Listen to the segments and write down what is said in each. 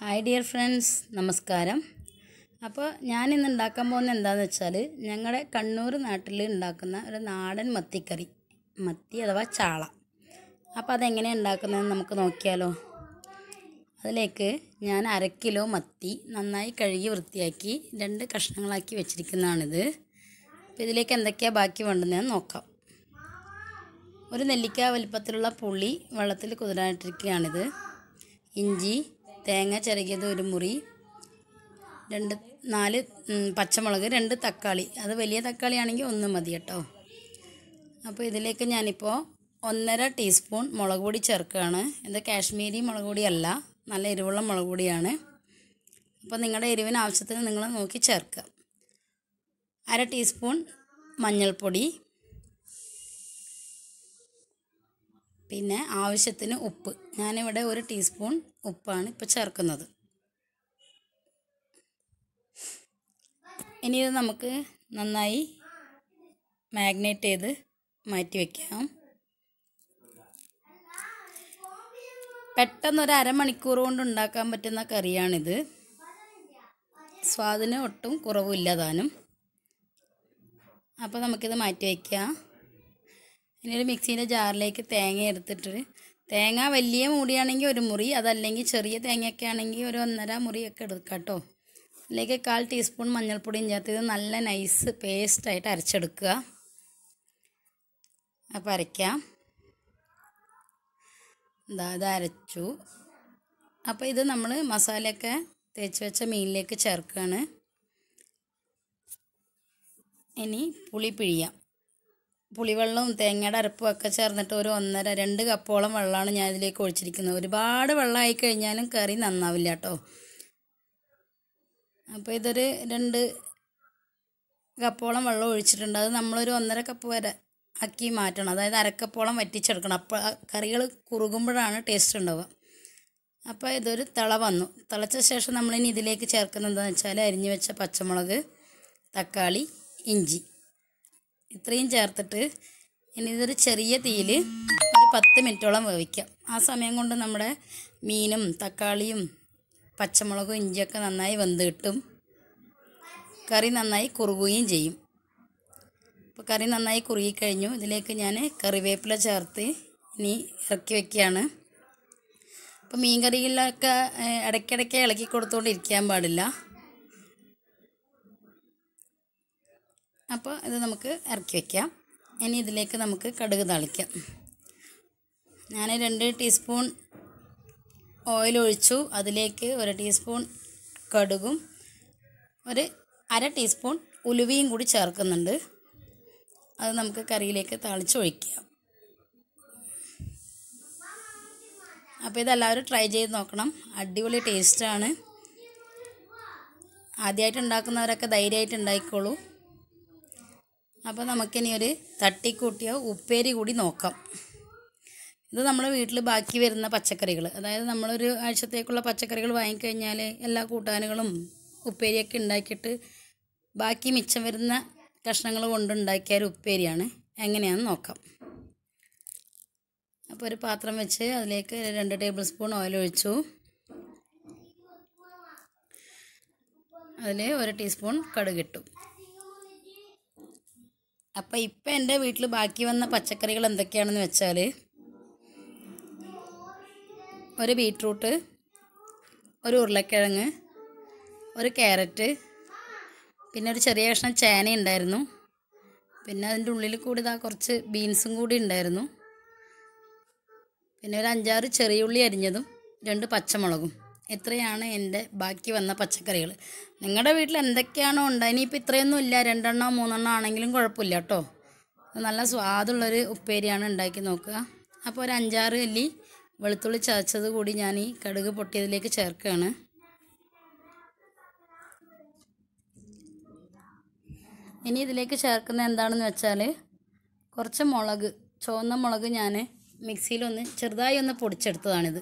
hi dear friends നമസ്കാരം അപ്പോൾ ഞാൻ ഇന്ന് ഉണ്ടാക്കാൻ പോകുന്ന എന്താണെന്ന് വെച്ചാൽ ഞങ്ങളുടെ കണ്ണൂർ നാട്ടിൽ ഉണ്ടാക്കുന്ന ഒരു നാടൻ മത്തിക്കറി മത്തി അഥവാ ചാള അപ്പോൾ അതെങ്ങനെയാണ് ഉണ്ടാക്കുന്നതെന്ന് നമുക്ക് നോക്കിയാലോ അതിലേക്ക് ഞാൻ അര കിലോ മത്തി നന്നായി കഴുകി വൃത്തിയാക്കി രണ്ട് കഷ്ണങ്ങളാക്കി വെച്ചിരിക്കുന്നതാണിത് അപ്പോൾ ഇതിലേക്ക് എന്തൊക്കെയാണ് ബാക്കി വേണ്ടതെന്ന് നോക്കാം ഒരു നെല്ലിക്ക വലിപ്പത്തിലുള്ള പുളി വെള്ളത്തിൽ കുതിരാനിട്ടിരിക്കുകയാണിത് ഇഞ്ചി തേങ്ങ ചിരകിയത് ഒരു മുറി രണ്ട് നാല് പച്ചമുളക് രണ്ട് തക്കാളി അത് വലിയ തക്കാളി ആണെങ്കിൽ ഒന്ന് മതി കേട്ടോ അപ്പോൾ ഇതിലേക്ക് ഞാനിപ്പോൾ ഒന്നര ടീസ്പൂൺ മുളക് പൊടി ചേർക്കുകയാണ് ഇത് കാശ്മീരി മുളക് പൊടിയല്ല നല്ല എരിവുള്ള മുളക് പൊടിയാണ് അപ്പോൾ നിങ്ങളുടെ എരിവിന് ആവശ്യത്തിന് നിങ്ങൾ നോക്കി ചേർക്കുക അര ടീസ്പൂൺ മഞ്ഞൾപ്പൊടി പിന്നെ ആവശ്യത്തിന് ഉപ്പ് ഞാനിവിടെ ഒരു ടീസ്പൂൺ ഉപ്പാണ് ഇപ്പോൾ ചേർക്കുന്നത് ഇനി ഇത് നമുക്ക് നന്നായി മാഗ്നേറ്റ് ചെയ്ത് മാറ്റി വയ്ക്കാം പെട്ടെന്ന് ഒരു അരമണിക്കൂർ കൊണ്ട് ഉണ്ടാക്കാൻ പറ്റുന്ന കറിയാണിത് സ്വാദിന് ഒട്ടും കുറവില്ല താനും അപ്പോൾ നമുക്കിത് മാറ്റി വയ്ക്കാം ഇനി ഒരു മിക്സീൻ്റെ ജാറിലേക്ക് തേങ്ങ എടുത്തിട്ട് തേങ്ങ വലിയ മൂടിയാണെങ്കിൽ ഒരു മുറി അതല്ലെങ്കിൽ ചെറിയ തേങ്ങയൊക്കെ ആണെങ്കിൽ ഒരു ഒന്നര മുറിയൊക്കെ എടുക്കാം കേട്ടോ അതിലേക്ക് കാൽ ടീസ്പൂൺ മഞ്ഞൾപ്പൊടിയും ചേർത്ത് ഇത് നല്ല നൈസ് പേസ്റ്റായിട്ട് അരച്ചെടുക്കുക അപ്പം അരയ്ക്കാം എന്താ ഇത് അരച്ചു അപ്പോൾ ഇത് നമ്മൾ മസാലയൊക്കെ തേച്ച് വെച്ച മീനിലേക്ക് ചേർക്കുകയാണ് ഇനി പുളി പിഴിയാം പുളിവെള്ളവും തേങ്ങയുടെ അരപ്പും ഒക്കെ ചേർന്നിട്ട് ഒരു ഒന്നര രണ്ട് കപ്പോളം വെള്ളമാണ് ഞാൻ ഇതിലേക്ക് ഒഴിച്ചിരിക്കുന്നത് ഒരുപാട് വെള്ളമായി കഴിഞ്ഞാലും കറി നന്നാവില്ല കേട്ടോ അപ്പോൾ ഇതൊരു രണ്ട് കപ്പോളം വെള്ളം ഒഴിച്ചിട്ടുണ്ട് അത് നമ്മളൊരു ഒന്നര കപ്പ് വരെ ആക്കി മാറ്റണം അതായത് അരക്കപ്പോളം വറ്റിച്ചെടുക്കണം അപ്പോൾ കറികൾ കുറുകുമ്പോഴാണ് ടേസ്റ്റ് ഉണ്ടാവുക അപ്പോൾ ഇതൊരു തിള വന്നു തിളച്ച ശേഷം നമ്മളിനി ഇതിലേക്ക് ചേർക്കുന്നത് എന്താണെന്ന് വെച്ചാൽ അരിഞ്ഞു വെച്ച പച്ചമുളക് തക്കാളി ഇഞ്ചി ഇത്രയും ചേർത്തിട്ട് ഇനി ഇതൊരു ചെറിയ തീയിൽ ഒരു പത്ത് മിനിറ്റോളം വേവിക്കാം ആ സമയം കൊണ്ട് നമ്മുടെ മീനും തക്കാളിയും പച്ചമുളകും ഇഞ്ചിയൊക്കെ നന്നായി വെന്ത് കിട്ടും കറി നന്നായി കുറുകുകയും ചെയ്യും അപ്പോൾ കറി നന്നായി കുറുകി കഴിഞ്ഞു ഇതിലേക്ക് ഞാൻ കറിവേപ്പില ചേർത്ത് ഇനി ഇറക്കി വയ്ക്കുകയാണ് അപ്പോൾ മീൻ കറിയിലൊക്കെ ഇടയ്ക്കിടയ്ക്ക് ഇളക്കി കൊടുത്തുകൊണ്ടിരിക്കാൻ പാടില്ല അപ്പോൾ ഇത് നമുക്ക് ഇറക്കി വയ്ക്കാം ഇനി ഇതിലേക്ക് നമുക്ക് കടുക് തളിക്കാം ഞാൻ രണ്ട് ടീസ്പൂൺ ഓയിൽ ഒഴിച്ചു അതിലേക്ക് ഒരു ടീസ്പൂൺ കടുകും ഒരു അര ടീസ്പൂൺ ഉലുവയും കൂടി ചേർക്കുന്നുണ്ട് അത് നമുക്ക് കറിയിലേക്ക് ഒഴിക്കാം അപ്പോൾ ഇതെല്ലാവരും ട്രൈ ചെയ്ത് നോക്കണം അടിപൊളി ടേസ്റ്റാണ് ആദ്യമായിട്ട് ഉണ്ടാക്കുന്നവരൊക്കെ ധൈര്യമായിട്ട് ഉണ്ടായിക്കോളൂ അപ്പോൾ നമുക്കിനി ഒരു തട്ടിക്കൂട്ടിയ ഉപ്പേരി കൂടി നോക്കാം ഇത് നമ്മുടെ വീട്ടിൽ ബാക്കി വരുന്ന പച്ചക്കറികൾ അതായത് നമ്മളൊരു ആഴ്ചത്തേക്കുള്ള പച്ചക്കറികൾ വാങ്ങിക്കഴിഞ്ഞാൽ എല്ലാ കൂട്ടാനുകളും ഉപ്പേരിയൊക്കെ ഉണ്ടാക്കിയിട്ട് ബാക്കി മിച്ചം വരുന്ന കഷ്ണങ്ങൾ കൊണ്ടുണ്ടാക്കിയ ഒരു ഉപ്പേരിയാണ് എങ്ങനെയാണെന്ന് നോക്കാം അപ്പോൾ ഒരു പാത്രം വെച്ച് അതിലേക്ക് രണ്ട് ടേബിൾ സ്പൂൺ ഓയിൽ ഒഴിച്ചു അതിൽ ഒരു ടീസ്പൂൺ കടുകിട്ടു അപ്പോൾ ഇപ്പം എൻ്റെ വീട്ടിൽ ബാക്കി വന്ന പച്ചക്കറികൾ എന്തൊക്കെയാണെന്ന് വെച്ചാൽ ഒരു ബീട്രൂട്ട് ഒരു ഉരുളക്കിഴങ്ങ് ഒരു ക്യാരറ്റ് പിന്നെ ഒരു ചെറിയ കഷ്ണം ചേന ഉണ്ടായിരുന്നു പിന്നെ അതിൻ്റെ ഉള്ളിൽ കൂടി ഇതാ കുറച്ച് ബീൻസും കൂടി ഉണ്ടായിരുന്നു പിന്നെ ഒരു അഞ്ചാറ് ചെറിയ ഉള്ളി അരിഞ്ഞതും രണ്ട് പച്ചമുളകും എത്രയാണ് എൻ്റെ ബാക്കി വന്ന പച്ചക്കറികൾ നിങ്ങളുടെ വീട്ടിൽ എന്തൊക്കെയാണോ ഉണ്ടായി ഇനിയിപ്പോൾ ഇത്രയൊന്നും ഇല്ല രണ്ടെണ്ണോ മൂന്നെണ്ണോ ആണെങ്കിലും കുഴപ്പമില്ല കേട്ടോ നല്ല സ്വാദുള്ളൊരു ഉപ്പേരിയാണ് ഉണ്ടാക്കി നോക്കുക അപ്പോൾ ഒരു അഞ്ചാറ് അല്ലി വെളുത്തുള്ളി ചതച്ചത് കൂടി ഞാൻ ഈ കടുക് പൊട്ടിയതിലേക്ക് ചേർക്കുകയാണ് ഇനി ഇതിലേക്ക് ചേർക്കുന്നത് എന്താണെന്ന് വെച്ചാൽ കുറച്ച് മുളക് ചുവന്ന മുളക് ഞാൻ മിക്സിയിലൊന്ന് ചെറുതായി ഒന്ന് പൊടിച്ചെടുത്തതാണിത്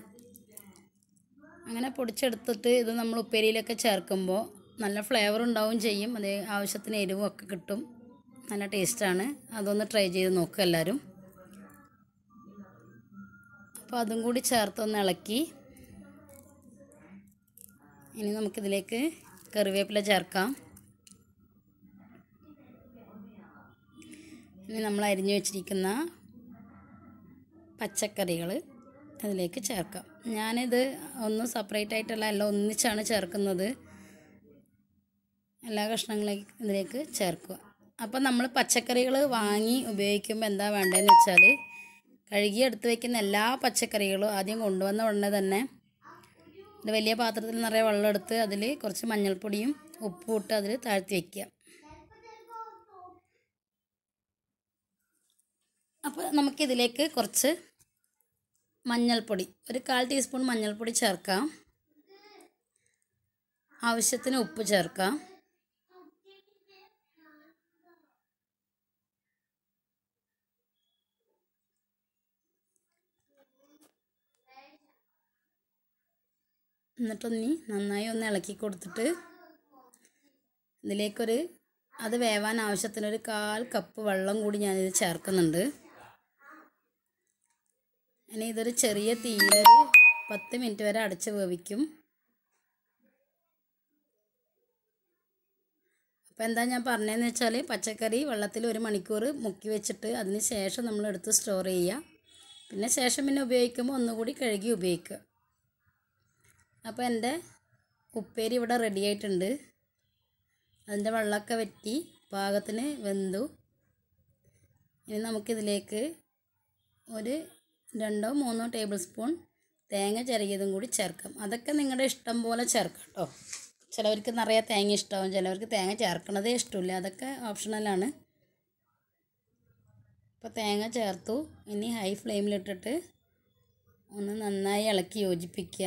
അങ്ങനെ പൊടിച്ചെടുത്തിട്ട് ഇത് നമ്മൾ ഉപ്പേരിയിലൊക്കെ ചേർക്കുമ്പോൾ നല്ല ഫ്ലേവർ ഉണ്ടാവും ചെയ്യും അത് ആവശ്യത്തിന് എരിവും ഒക്കെ കിട്ടും നല്ല ടേസ്റ്റാണ് അതൊന്ന് ട്രൈ ചെയ്ത് നോക്കുക എല്ലാവരും അപ്പോൾ അതും കൂടി ചേർത്തൊന്ന് ഇളക്കി ഇനി നമുക്കിതിലേക്ക് കറിവേപ്പില ചേർക്കാം ഇനി നമ്മൾ അരിഞ്ഞു വെച്ചിരിക്കുന്ന പച്ചക്കറികൾ അതിലേക്ക് ചേർക്കാം ഞാനിത് ഒന്ന് സെപ്പറേറ്റ് ആയിട്ടുള്ള എല്ലാം ഒന്നിച്ചാണ് ചേർക്കുന്നത് എല്ലാ കഷ്ണങ്ങളിലേക്ക് ഇതിലേക്ക് ചേർക്കുക അപ്പം നമ്മൾ പച്ചക്കറികൾ വാങ്ങി ഉപയോഗിക്കുമ്പോൾ എന്താ വേണ്ടതെന്ന് വെച്ചാൽ കഴുകി എടുത്ത് വയ്ക്കുന്ന എല്ലാ പച്ചക്കറികളും ആദ്യം കൊണ്ടുവന്ന ഉടനെ തന്നെ ഒരു വലിയ പാത്രത്തിൽ നിറയെ വെള്ളം എടുത്ത് അതിൽ കുറച്ച് മഞ്ഞൾപ്പൊടിയും ഉപ്പും ഇട്ട് അതിൽ താഴ്ത്തി വയ്ക്കുക അപ്പോൾ നമുക്കിതിലേക്ക് കുറച്ച് മഞ്ഞൾപ്പൊടി ഒരു കാൽ ടീസ്പൂൺ മഞ്ഞൾപ്പൊടി ചേർക്കാം ആവശ്യത്തിന് ഉപ്പ് ചേർക്കാം എന്നിട്ടൊന്നി നന്നായി ഒന്ന് ഇളക്കി കൊടുത്തിട്ട് ഇതിലേക്കൊരു അത് വേവാൻ ആവശ്യത്തിനൊരു കാൽ കപ്പ് വെള്ളം കൂടി ഞാനിത് ചേർക്കുന്നുണ്ട് ഇനി ഇതൊരു ചെറിയ തീയിൽ പത്ത് മിനിറ്റ് വരെ അടച്ച് വേവിക്കും അപ്പോൾ എന്താ ഞാൻ പറഞ്ഞതെന്ന് വെച്ചാൽ പച്ചക്കറി വെള്ളത്തിൽ ഒരു മണിക്കൂർ മുക്കി വെച്ചിട്ട് അതിന് ശേഷം നമ്മൾ എടുത്ത് സ്റ്റോർ ചെയ്യുക പിന്നെ ശേഷം പിന്നെ ഉപയോഗിക്കുമ്പോൾ ഒന്നുകൂടി കഴുകി ഉപയോഗിക്കുക അപ്പോൾ എൻ്റെ ഉപ്പേരി ഇവിടെ റെഡി ആയിട്ടുണ്ട് അതിൻ്റെ വെള്ളമൊക്കെ വറ്റി പാകത്തിന് വെന്തു ഇനി നമുക്കിതിലേക്ക് ഒരു രണ്ടോ മൂന്നോ ടേബിൾ സ്പൂൺ തേങ്ങ ചെറിയതും കൂടി ചേർക്കാം അതൊക്കെ നിങ്ങളുടെ ഇഷ്ടം പോലെ ചേർക്കാം കേട്ടോ ചിലവർക്ക് നിറയെ തേങ്ങ ഇഷ്ടമാവും ചിലവർക്ക് തേങ്ങ ചേർക്കണതേ ഇഷ്ടമില്ല അതൊക്കെ ഓപ്ഷണലാണ് ഇപ്പോൾ തേങ്ങ ചേർത്തു ഇനി ഹൈ ഫ്ലെയിമിലിട്ടിട്ട് ഒന്ന് നന്നായി ഇളക്കി യോജിപ്പിക്കുക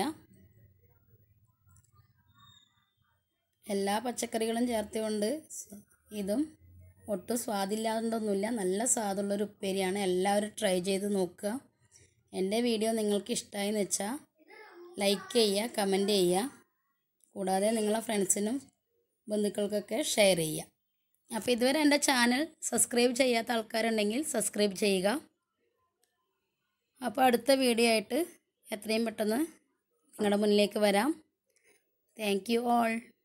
എല്ലാ പച്ചക്കറികളും ചേർത്തുകൊണ്ട് ഇതും ഒട്ടും ഒന്നുമില്ല നല്ല സ്വാദുള്ളൊരു ഉപ്പേരിയാണ് എല്ലാവരും ട്രൈ ചെയ്ത് നോക്കുക എൻ്റെ വീഡിയോ നിങ്ങൾക്ക് ഇഷ്ടമായെന്ന് വെച്ചാൽ ലൈക്ക് ചെയ്യുക കമൻറ്റ് ചെയ്യുക കൂടാതെ നിങ്ങളെ ഫ്രണ്ട്സിനും ബന്ധുക്കൾക്കൊക്കെ ഷെയർ ചെയ്യുക അപ്പോൾ ഇതുവരെ എൻ്റെ ചാനൽ സബ്സ്ക്രൈബ് ചെയ്യാത്ത ആൾക്കാരുണ്ടെങ്കിൽ സബ്സ്ക്രൈബ് ചെയ്യുക അപ്പോൾ അടുത്ത വീഡിയോ ആയിട്ട് എത്രയും പെട്ടെന്ന് നിങ്ങളുടെ മുന്നിലേക്ക് വരാം താങ്ക് യു ഓൾ